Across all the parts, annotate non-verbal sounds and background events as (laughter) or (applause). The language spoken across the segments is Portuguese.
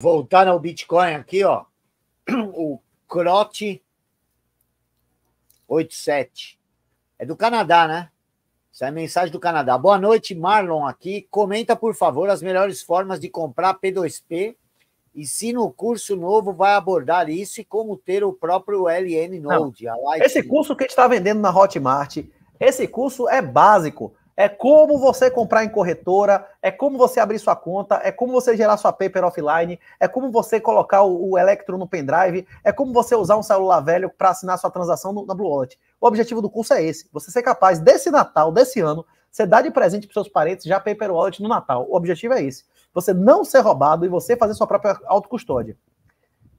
voltar ao Bitcoin aqui, ó. O Crote 87. É do Canadá, né? Essa é a mensagem do Canadá. Boa noite, Marlon aqui. Comenta, por favor, as melhores formas de comprar P2P e se no curso novo vai abordar isso e como ter o próprio LN Node. Não, esse curso que a gente está vendendo na Hotmart, esse curso é básico é como você comprar em corretora, é como você abrir sua conta, é como você gerar sua paper offline, é como você colocar o, o no pendrive, é como você usar um celular velho para assinar sua transação no, na Blue Wallet. O objetivo do curso é esse: você ser capaz desse Natal, desse ano, você dar de presente para seus parentes já paper wallet no Natal. O objetivo é esse: você não ser roubado e você fazer sua própria autocustódia.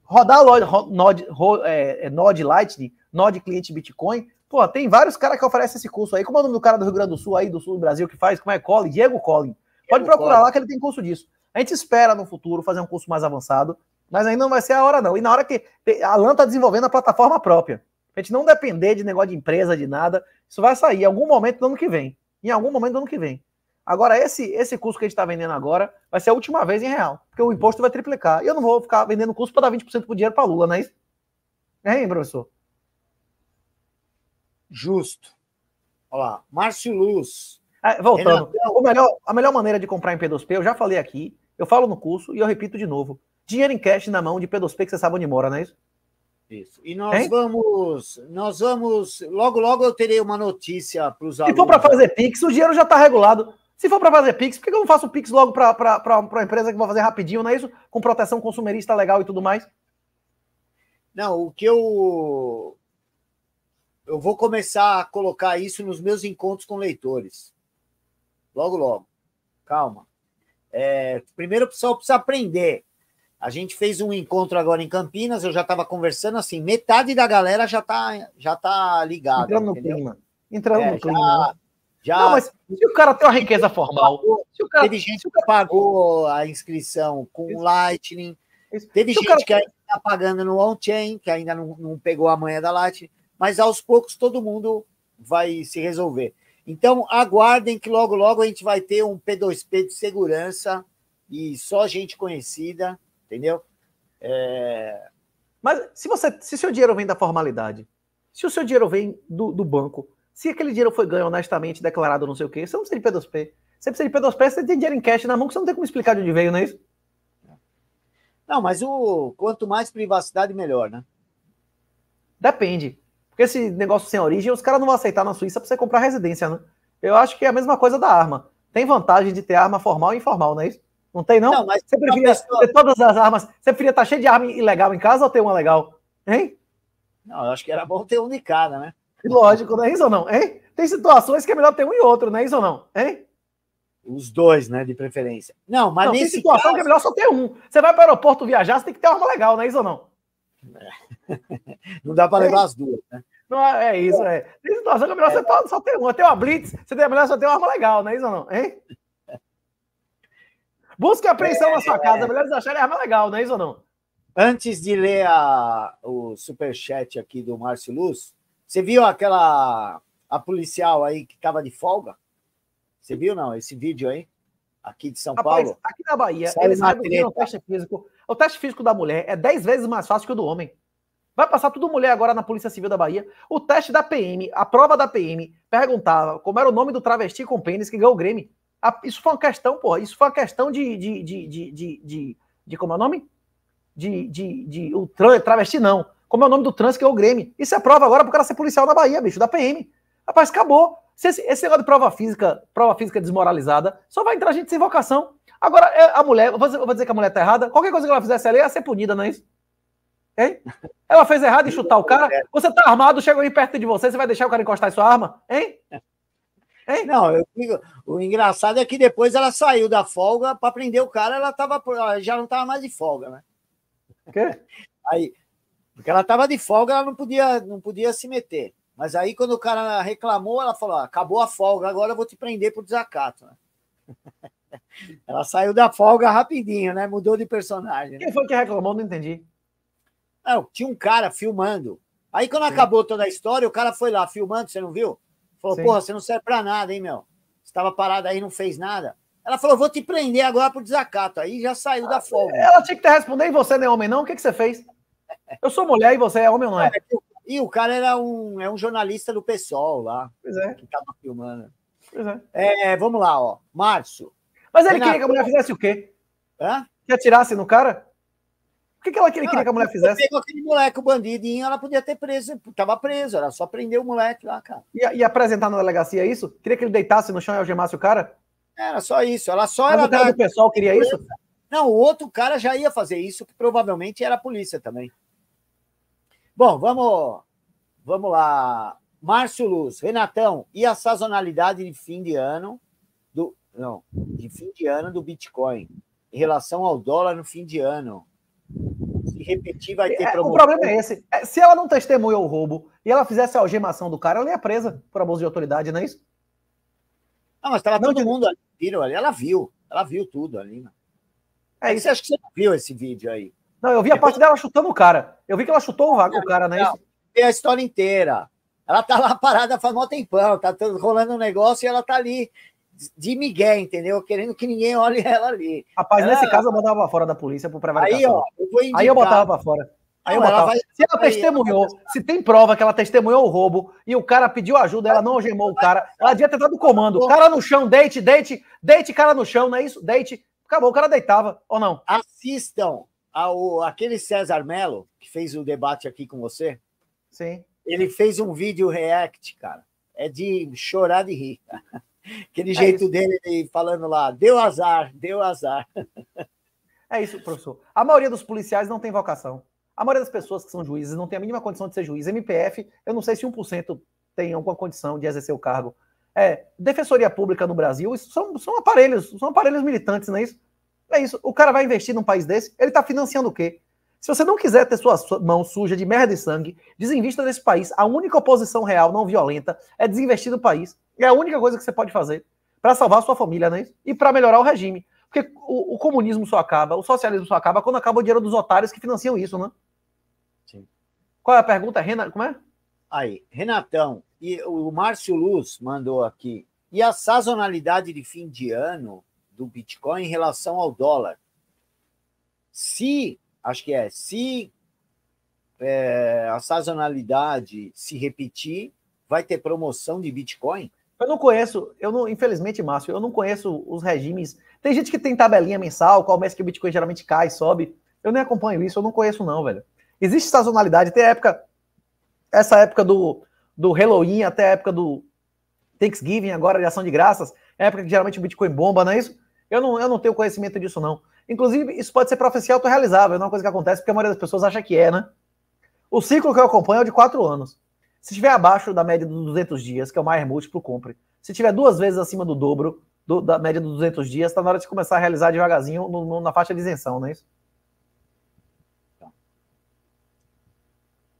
Rodar a Node, ro, é, é Lightning, Node Cliente Bitcoin, Pô, tem vários caras que oferecem esse curso aí. Como é o nome do cara do Rio Grande do Sul aí, do Sul do Brasil, que faz? Como é? Collin? Diego Collin. Pode Diego procurar lá que ele tem curso disso. A gente espera no futuro fazer um curso mais avançado, mas ainda não vai ser a hora, não. E na hora que a LAN está desenvolvendo a plataforma própria. A gente não depender de negócio de empresa, de nada. Isso vai sair em algum momento do ano que vem. Em algum momento do ano que vem. Agora, esse, esse curso que a gente está vendendo agora vai ser a última vez em real, porque o imposto vai triplicar. E eu não vou ficar vendendo curso para dar 20% do dinheiro para Lula, não é isso? É, hein, professor? Justo. Olha lá, Márcio Luz. Ah, voltando, Renato... melhor, a melhor maneira de comprar em P2P, eu já falei aqui, eu falo no curso e eu repito de novo. Dinheiro em cash na mão de P2P que você sabe onde mora, não é isso? Isso. E nós hein? vamos, nós vamos, logo logo eu terei uma notícia para os alunos. Se for para fazer Pix, o dinheiro já está regulado. Se for para fazer Pix, por que eu não faço Pix logo para a empresa que vou fazer rapidinho, não é isso? Com proteção consumerista legal e tudo mais? Não, o que eu eu vou começar a colocar isso nos meus encontros com leitores. Logo, logo. Calma. É, primeiro o pessoal precisa aprender. A gente fez um encontro agora em Campinas, eu já estava conversando assim, metade da galera já está já tá ligada. Entrando no entendeu? clima. Entrando é, no clima. Né? Já, Não, mas se o cara tem uma riqueza formal. Se o cara, teve gente que pagou a inscrição com o Lightning. Isso. Teve se gente cara... que ainda está pagando no on-chain, que ainda não, não pegou a manha da Lightning mas aos poucos todo mundo vai se resolver. Então, aguardem que logo, logo a gente vai ter um P2P de segurança e só gente conhecida, entendeu? É... Mas se você, se seu dinheiro vem da formalidade, se o seu dinheiro vem do, do banco, se aquele dinheiro foi ganho honestamente, declarado não sei o quê, você não precisa de P2P. Você precisa de P2P, você tem dinheiro em cash na mão que você não tem como explicar de onde veio, não é isso? Não, mas o quanto mais privacidade, melhor, né? Depende esse negócio sem origem, os caras não vão aceitar na Suíça para você comprar residência, né? Eu acho que é a mesma coisa da arma. Tem vantagem de ter arma formal e informal, não é isso? Não tem, não? não mas você preferia pessoa... ter todas as armas. Você preferia estar tá cheio de arma ilegal em casa ou ter uma legal? Hein? Não, eu acho que era bom ter um de cada, né? Lógico, não é isso ou não? Hein? Tem situações que é melhor ter um e outro, não é isso ou não? Hein? Os dois, né, de preferência. Não, mas não, nesse tem situação caso... que é melhor só ter um. Você vai para o aeroporto viajar, você tem que ter uma arma legal, não é isso ou não? (laughs) Não dá para levar as duas, né? Não, é, é isso, é. Tem situação que é melhor você é. só ter uma. Tem uma blitz, você tem a é melhor só ter uma arma legal, não é isso ou não? Hein? busque a apreensão é, na sua casa, é. melhor eles acharem arma legal, não é isso ou não? Antes de ler a, o superchat aqui do Márcio Luz, você viu aquela a policial aí que estava de folga? Você viu, não? Esse vídeo aí? Aqui de São Rapaz, Paulo? Aqui na Bahia, eles reduziram o teste físico o teste físico da mulher é 10 vezes mais fácil que o do homem. Vai passar tudo mulher agora na Polícia Civil da Bahia. O teste da PM, a prova da PM, perguntava como era o nome do travesti com pênis que ganhou o Grêmio. isso foi uma questão, pô? Isso foi uma questão de. de, de, de, de, como é o nome? De. de, de o travesti não. Como é o nome do trans que ganhou o Grêmio? Isso é prova agora pro cara ser policial na Bahia, bicho, da PM. Rapaz, acabou. Esse, esse negócio de prova física, prova física desmoralizada, só vai entrar gente sem vocação. Agora, é, a mulher, eu vou dizer que a mulher tá errada, qualquer coisa que ela fizesse ali ia ser punida, não é isso? Hein? Ela fez errado em chutar o cara, você tá armado, chega aí perto de você, você vai deixar o cara encostar em sua arma? Hein? Hein? Não, eu digo, o engraçado é que depois ela saiu da folga para prender o cara, ela, tava, ela já não tava mais de folga, né? O quê? Aí, porque ela tava de folga, ela não podia, não podia se meter. Mas aí, quando o cara reclamou, ela falou: ah, acabou a folga, agora eu vou te prender por desacato. (laughs) ela saiu da folga rapidinho, né? Mudou de personagem. Né? Quem né? foi que reclamou? Não entendi. Não, ah, tinha um cara filmando. Aí, quando Sim. acabou toda a história, o cara foi lá filmando, você não viu? Falou: Sim. porra, você não serve pra nada, hein, meu? Você tava parado aí, não fez nada. Ela falou: vou te prender agora por desacato. Aí já saiu ah, da folga. Ela tinha que ter respondido: e você não é homem, não? O que, que você fez? (laughs) Eu sou mulher e você é homem ou não é? é e o cara era um, é um jornalista do pessoal lá. Pois é. Que tava filmando. Pois é. é vamos lá, ó. Márcio. Mas ele Renato, queria que a mulher fizesse o quê? Hã? Que atirasse no cara? O que, que ela queria, queria ah, que a mulher fizesse? Pegou aquele moleque, o bandidinho, ela podia ter preso, tava preso, era só prender o moleque lá, cara. E, e apresentar na delegacia isso? Queria que ele deitasse no chão e algemasse o cara? Era só isso, ela só Mas era. O cara da... do pessoal queria isso? Não, o outro cara já ia fazer isso, que provavelmente era a polícia também. Bom, vamos, vamos lá. Márcio Luz, Renatão, e a sazonalidade de fim de ano do não, de fim de ano do Bitcoin em relação ao dólar no fim de ano? Se repetir, vai ter problema é, é, o problema é esse. É, se ela não testemunhou o roubo e ela fizesse a algemação do cara, ela ia presa por abuso de autoridade, não é isso? Não, mas estava todo mundo ali, viram ali. Ela viu. Ela viu tudo ali. Né? É isso. Você acha que você não viu esse vídeo aí? Não, eu vi a Depois... parte dela chutando o cara. Eu vi que ela chutou o, o cara, né? Não, tem é a história inteira. Ela tá lá parada faz mó tempão, tá rolando um negócio e ela tá ali de Miguel, entendeu? Querendo que ninguém olhe (laughs) ela ali. Rapaz, ela... nesse caso eu mandava fora da polícia por prevaricação. Aí, ó, eu vou indicar. Aí eu botava pra fora. Aí não, eu botava. Ela vai... Se ela aí testemunhou, ela se tem prova que ela testemunhou o roubo e o cara pediu ajuda, ela não algemou o cara, ela devia ter dado o comando. Cara no chão, deite, deite, deite cara no chão, não é isso? Deite. Acabou, o cara deitava, ou não? Assistam ao, ah, aquele César Mello, que fez o debate aqui com você. Sim. Ele fez um vídeo react, cara. É de chorar de rir. (laughs) Aquele é jeito isso. dele falando lá, deu azar, deu azar. É isso, professor. A maioria dos policiais não tem vocação. A maioria das pessoas que são juízes não tem a mínima condição de ser juiz. MPF, eu não sei se 1% tem alguma condição de exercer o cargo. É, defensoria pública no Brasil, isso são, são aparelhos, são aparelhos militantes, não é isso? É isso. O cara vai investir num país desse, ele está financiando o quê? Se você não quiser ter sua mão suja de merda e sangue, desinvista desse país. A única oposição real, não violenta, é desinvestir do país. É a única coisa que você pode fazer para salvar sua família, né? E para melhorar o regime. Porque o, o, comunismo só acaba, o socialismo só acaba quando acaba o dinheiro dos otários que financiam isso, né? Sim. Qual é a pergunta, Renan? Como é? Aí, Renatão, e o Márcio Luz mandou aqui. E a sazonalidade de fim de ano do Bitcoin em relação ao dólar. Se, acho que é, se é, a sazonalidade se repetir, vai ter promoção de Bitcoin? Eu não conheço, eu não, infelizmente, Márcio, eu não conheço os regimes. Tem gente que tem tabelinha mensal, qual mês que o Bitcoin geralmente cai, sobe. Eu nem acompanho isso, eu não conheço, não, velho. Existe sazonalidade, tem época, essa época do, do Halloween até a época do Thanksgiving, agora de ação de graças, é época que geralmente o Bitcoin bomba, não é isso? Eu não, eu não tenho conhecimento disso, não. Inclusive, isso pode ser profecia autorrealizável, não é uma coisa que acontece, porque a maioria das pessoas acha que é, né? O ciclo que eu acompanho é o de quatro anos. Se estiver abaixo da média dos 200 dias, que é o mais múltiplo, compre. Se tiver duas vezes acima do dobro do, da média dos 200 dias, está na hora de começar a realizar devagarzinho no, no, na faixa de isenção, não é isso?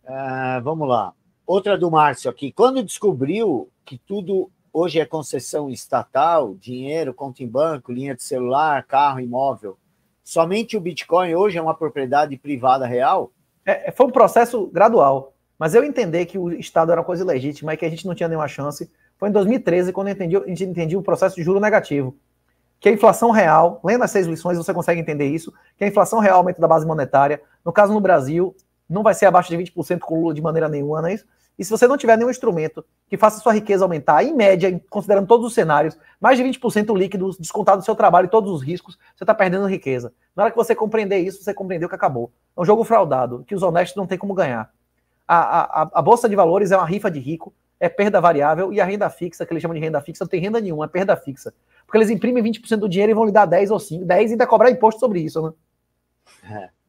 Uh, vamos lá. Outra do Márcio aqui. Quando descobriu que tudo hoje é concessão estatal, dinheiro, conta em banco, linha de celular, carro, imóvel. Somente o Bitcoin hoje é uma propriedade privada real? É, é, foi um processo gradual. Mas eu entender que o Estado era uma coisa ilegítima e que a gente não tinha nenhuma chance foi em 2013, quando eu entendi, eu entendi o processo de juro negativo. Que a inflação real, lendo as seis lições, você consegue entender isso, que a inflação real aumenta da base monetária. No caso no Brasil, não vai ser abaixo de 20% com Lula de maneira nenhuma, não é isso? E se você não tiver nenhum instrumento que faça sua riqueza aumentar, em média, considerando todos os cenários, mais de 20% líquido descontado do seu trabalho e todos os riscos, você está perdendo riqueza. Na hora que você compreender isso, você compreendeu que acabou. É um jogo fraudado, que os honestos não têm como ganhar. A, a, a bolsa de valores é uma rifa de rico, é perda variável, e a renda fixa, que eles chamam de renda fixa, não tem renda nenhuma, é perda fixa. Porque eles imprimem 20% do dinheiro e vão lhe dar 10 ou 5, 10 e ainda cobrar imposto sobre isso, né? É.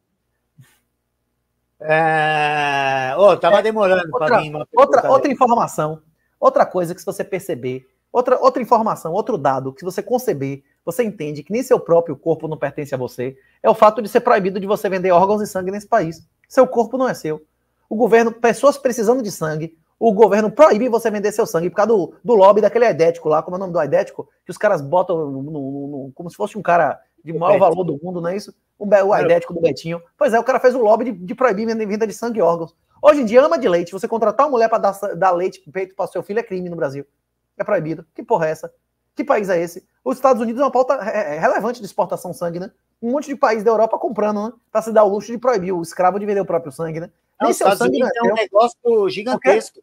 É... Oh, tava é, demorando para outra, outra informação, outra coisa que se você perceber, outra, outra informação, outro dado que se você conceber, você entende que nem seu próprio corpo não pertence a você, é o fato de ser proibido de você vender órgãos e sangue nesse país. Seu corpo não é seu. O governo, pessoas precisando de sangue, o governo proíbe você vender seu sangue por causa do, do lobby daquele aidético lá, como é o nome do aidético, que os caras botam no, no, no, como se fosse um cara de maior Betinho. valor do mundo, não é isso? o aidético do Betinho. Pois é, o cara fez o lobby de, de proibir venda de sangue e órgãos. Hoje em dia, ama de leite. Você contratar uma mulher para dar, dar leite peito para seu filho é crime no Brasil. É proibido. Que porra é essa? Que país é esse? Os Estados Unidos é uma pauta re é, é, relevante de exportação sangue, né? Um monte de país da Europa comprando, né? Pra se dar o luxo de proibir o escravo de vender o próprio sangue, né? Não, Nem seu Estados sangue Unidos não é, é um negócio gigantesco.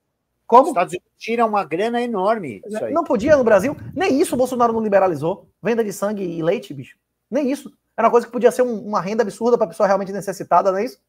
Como? Os Estados Unidos tira uma grana enorme. Não podia no Brasil. Nem isso o Bolsonaro não liberalizou. Venda de sangue e leite, bicho. Nem isso. Era uma coisa que podia ser um, uma renda absurda para a pessoa realmente necessitada, não é isso?